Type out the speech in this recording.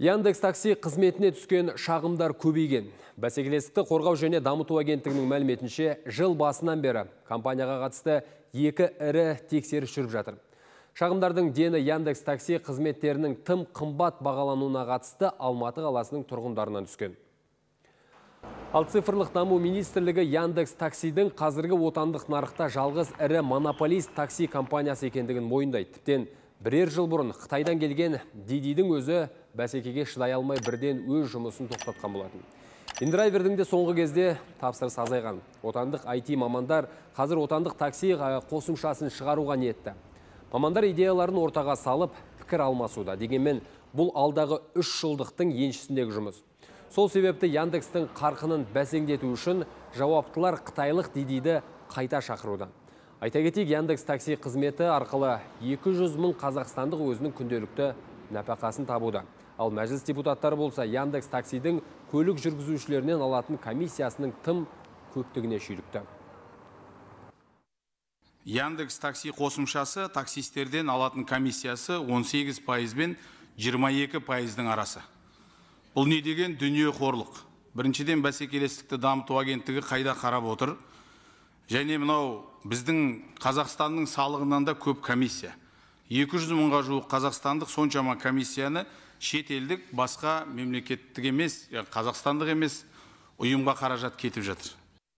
Яндекс такси қызметіне түскен шағымдар көбейген. Бәсекелестікті қорғау және дамыту агенттігінің мәліметінше жыл басынан бері компанияға қатысты екі ірі тексеріс жүріп жатыр. Шағымдардың дені Яндекс такси қызметтерінің тым қымбат бағалануына қатысты Алматы қаласының тұрғындарынан түскен. Ал цифрлық даму министрлігі Яндекс таксидің қазіргі отандық нарықта жалғыз ірі монополист такси компаниясы екендігін мойындайды. Тіптен бірер жыл бұрын Қытайдан келген Дидидің өзі бәсекеге шыдай алмай бірден өз жұмысын тоқтатқан болатын индрайвердің де соңғы кезде тапсырыс азайған отандық IT мамандар қазір отандық такси қосымшасын шығаруға ниетті мамандар идеяларын ортаға салып пікір алмасуда дегенмен бұл алдағы үш жылдықтың еншісіндегі жұмыс сол себепті яндекстің қарқынын бәсеңдету үшін жауаптылар қытайлық дидиді қайта шақыруда айта кетейік яндекс такси қызметі арқылы 200 мың қазақстандық өзінің күнделікті нәпақасын табуда ал мәжіліс депутаттары болса яндекс таксидің көлік жүргізушілерінен алатын комиссиясының тым көптігіне шүйлікті яндекс такси қосымшасы таксистерден алатын комиссиясы 18 пайызбен 22 пайыздың арасы бұл не деген дүние қорлық біріншіден бәсекелестікті дамыту агенттігі қайда қарап отыр және мынау біздің қазақстанның салығынан да көп комиссия екі жүз мыңға жуық қазақстандық соншама комиссияны шетелдік басқа мемлекеттік емес қазақстандық емес ұйымға қаражат кетіп жатыр